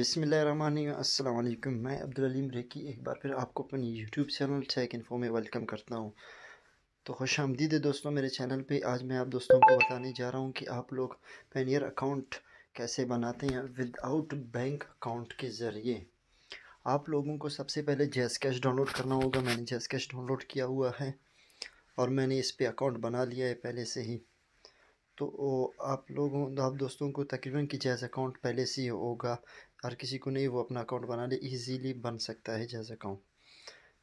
अस्सलाम वालेकुम मैं अलीम रेकी एक बार फिर आपको अपने यूट्यूब चैनल टेक इन्फो में वेलकम करता हूँ तो खुश आमदीद है दोस्तों मेरे चैनल पे आज मैं आप दोस्तों को बताने जा रहा हूँ कि आप लोग पेनियर अकाउंट कैसे बनाते हैं विदाउट बैंक अकाउंट के ज़रिए आप लोगों को सबसे पहले जैस कैश डाउनलोड करना होगा मैंने जैस कैश डाउनलोड किया हुआ है और मैंने इस पर अकाउंट बना लिया है पहले से ही तो आप लोगों आप दोस्तों को तकरीबन कि जैज़ अकाउंट पहले से ही होगा हर किसी को नहीं वो अपना अकाउंट बना ले इजीली बन सकता है जैज़ अकाउंट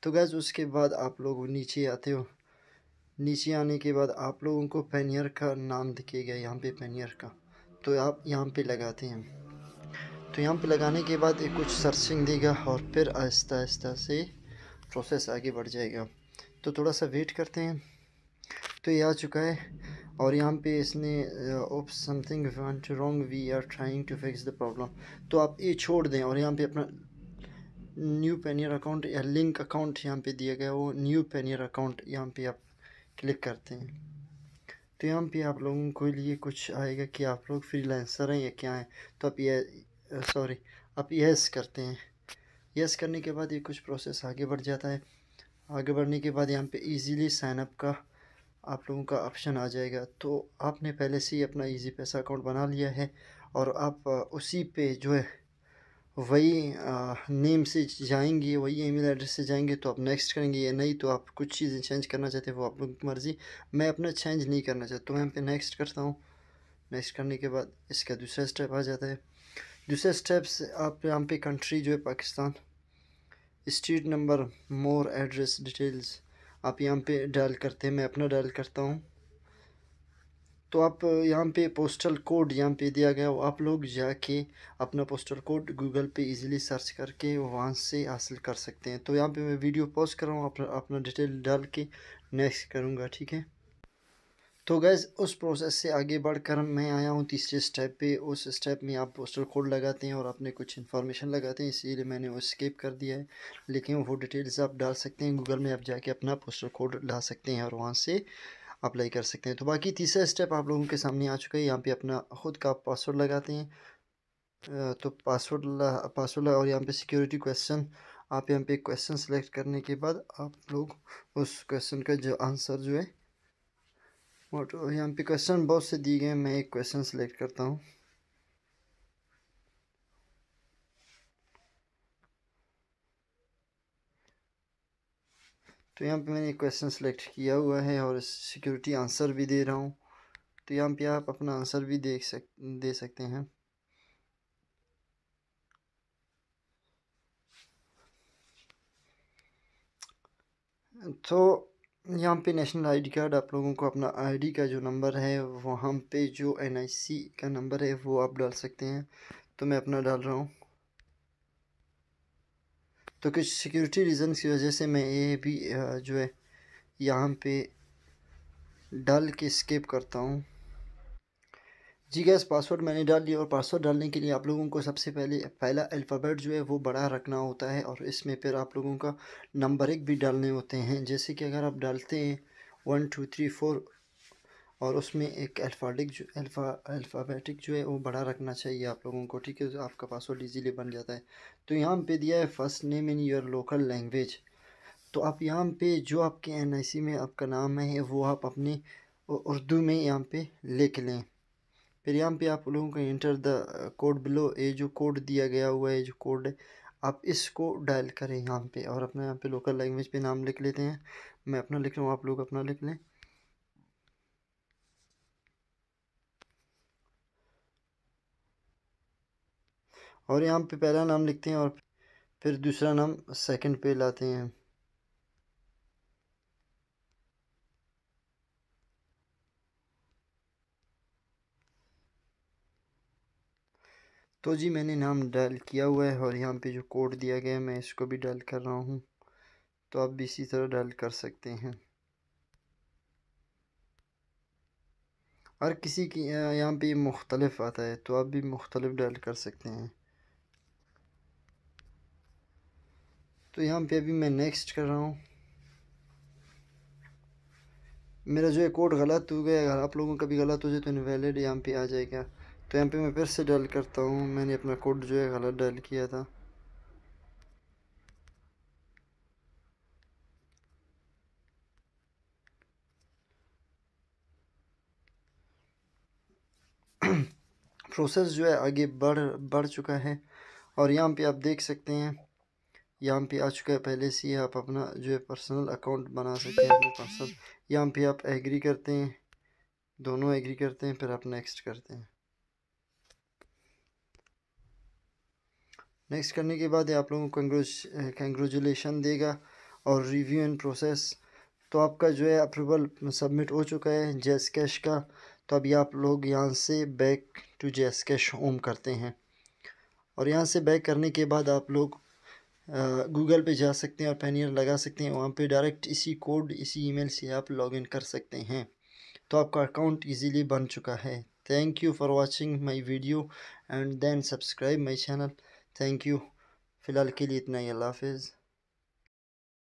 तो गैज़ उसके बाद आप लोग नीचे आते हो नीचे आने के बाद आप लोगों को पेनियर का नाम दिखेगा यहाँ पे पेनियर का तो आप यहाँ पे लगाते हैं तो यहाँ पे लगाने के बाद एक कुछ सर्चिंग देगा और फिर आहिस्ता आहिस्ता से प्रोसेस आगे बढ़ जाएगा तो थोड़ा सा वेट करते हैं तो ये आ चुका है और यहाँ पे इसने off something went wrong we are trying to fix the problem तो आप ये छोड़ दें और यहाँ पे अपना न्यू पेनियर अकाउंट या लिंक अकाउंट यहाँ पे दिया गया वो न्यू पेनियर अकाउंट यहाँ पे आप क्लिक करते हैं तो यहाँ पे आप लोगों के लिए कुछ आएगा कि आप लोग फ्रीलांसर हैं या क्या हैं तो आप ये सॉरी uh, आप येस करते हैं येस करने के बाद ये कुछ प्रोसेस आगे बढ़ जाता है आगे बढ़ने के बाद यहाँ पे इजीली साइनअप का आप लोगों का ऑप्शन आ जाएगा तो आपने पहले से ही अपना इजी पैसा अकाउंट बना लिया है और आप उसी पे जो है वही नेम से जाएंगे वही ईमेल एड्रेस से जाएंगे तो आप नेक्स्ट करेंगे या नहीं तो आप कुछ चीज़ें चेंज करना चाहते हैं वो आप लोग की मर्ज़ी मैं अपना चेंज नहीं करना चाहता तो मैं पे नेक्स्ट करता हूँ नेक्स्ट करने के बाद इसका दूसरा स्टेप आ जाता है दूसरा स्टेप से आप यहाँ पे कंट्री जो है Pakistan street number more address details आप यहाँ पे डायल करते हैं मैं अपना डायल करता हूँ तो आप यहाँ पे पोस्टल कोड यहाँ पे दिया गया वो आप लोग जाके अपना पोस्टल कोड गूगल पे इजीली सर्च करके वहाँ से हासिल कर सकते हैं तो यहाँ पे मैं वीडियो पॉज कर रहा हूँ अपना अपना डिटेल डाल के नेक्स्ट करूँगा ठीक है तो गैज़ उस प्रोसेस से आगे बढ़कर मैं आया हूँ तीसरे स्टेप पे उस स्टेप में आप पोस्टर कोड लगाते हैं और आपने कुछ इन्फॉर्मेशन लगाते हैं इसीलिए मैंने वो स्केप कर दिया है लेकिन वो डिटेल्स आप डाल सकते हैं गूगल में आप जाके अपना पोस्टर कोड ला सकते हैं और वहाँ से अप्लाई कर सकते हैं तो बाकी तीसरा स्टेप आप लोगों के सामने आ चुका है यहाँ पर अपना खुद का पासवर्ड लगाते हैं तो पासवर्ड पासवर्ड और यहाँ पर सिक्योरिटी क्वेश्चन आप यहाँ पे क्वेश्चन सेलेक्ट करने के बाद आप लोग उस क्वेश्चन का जो आंसर जो है और uh, यहाँ पे क्वेश्चन बहुत से दिए गए मैं एक क्वेश्चन सेलेक्ट करता हूँ तो यहाँ पे मैंने एक क्वेश्चन सेलेक्ट किया हुआ है और सिक्योरिटी आंसर भी दे रहा हूँ तो यहाँ पे आप अपना आंसर भी देख सक दे सकते हैं तो यहाँ पे नेशनल आईडी कार्ड आप लोगों को अपना आईडी का जो नंबर है वहाँ पे जो एनआईसी का नंबर है वो आप डाल सकते हैं तो मैं अपना डाल रहा हूँ तो कुछ सिक्योरिटी रीजंस की वजह से मैं ये भी जो है यहाँ पे डाल के स्केप करता हूँ जी गैस पासवर्ड मैंने डाल लिया और पासवर्ड डालने के लिए आप लोगों को सबसे पहले पहला अल्फ़ाबेट जो है वो बड़ा रखना होता है और इसमें फिर आप लोगों का नंबर एक भी डालने होते हैं जैसे कि अगर आप डालते हैं वन टू थ्री फोर और उसमें एक अल्फ़ाटिक जो अल्फ़ा अल्फ़ाबेटिक जो है वो बड़ा रखना चाहिए आप लोगों को ठीक है तो आपका पासवर्ड ईजीली बन जाता है तो यहाँ पर दिया है first name in your local language तो आप यहाँ पर जो आपके एन में आपका नाम है वो आप अपने उर्दू में यहाँ पर लिख लें फिर यहाँ पे आप लोगों का इंटर द कोड बिलो ये जो कोड दिया गया हुआ है जो कोड है आप इसको डायल करें यहाँ पे और अपना यहाँ पे लोकल लैंग्वेज पे नाम लिख लेते हैं मैं अपना लिख रहा हूँ आप लोग अपना लिख लें और यहाँ पे पहला नाम लिखते हैं और फिर दूसरा नाम सेकंड पे लाते हैं तो जी मैंने नाम डाल किया हुआ है और यहाँ पे जो कोड दिया गया है मैं इसको भी डायल कर रहा हूँ तो आप भी इसी तरह डायल कर सकते हैं हर किसी की यहाँ पे मुख्तलफ आता है तो आप भी मुख्तलिफ़ डाल कर सकते हैं तो यहाँ पे अभी मैं नेक्स्ट कर रहा हूँ मेरा जो है कोड गलत हो गया अगर आप लोगों का भी गलत हो जाए तो इनवैलिड यहाँ पे आ जाएगा तो यहाँ पर मैं फिर से डायल करता हूँ मैंने अपना कोड जो है गलत डायल किया था प्रोसेस जो है आगे बढ़ बढ़ चुका है और यहाँ पे आप देख सकते हैं यहाँ पे आ चुका है पहले से ही आप अपना जो है पर्सनल अकाउंट बना सकते हैं अपने पर्सनल यहाँ पे आप एग्री करते हैं दोनों एग्री करते हैं फिर आप नेक्स्ट करते हैं नेक्स्ट करने के बाद आप लोगों को कंग्रेचुलेशन eh, देगा और रिव्यू एंड प्रोसेस तो आपका जो है अप्रूवल सबमिट हो चुका है जेस कैश का तो अभी आप लोग यहाँ से back to JazzCash home करते हैं और यहाँ से बैक करने के बाद आप लोग गूगल eh, पे जा सकते हैं और पैनियर लगा सकते हैं वहाँ पे डायरेक्ट इसी कोड इसी ईमेल से आप लॉगिन कर सकते हैं तो आपका अकाउंट इजीली बन चुका है thank you for watching my video and then subscribe my channel thank you फ़िलहाल के लिए इतना ही अल्लाह हाफिज़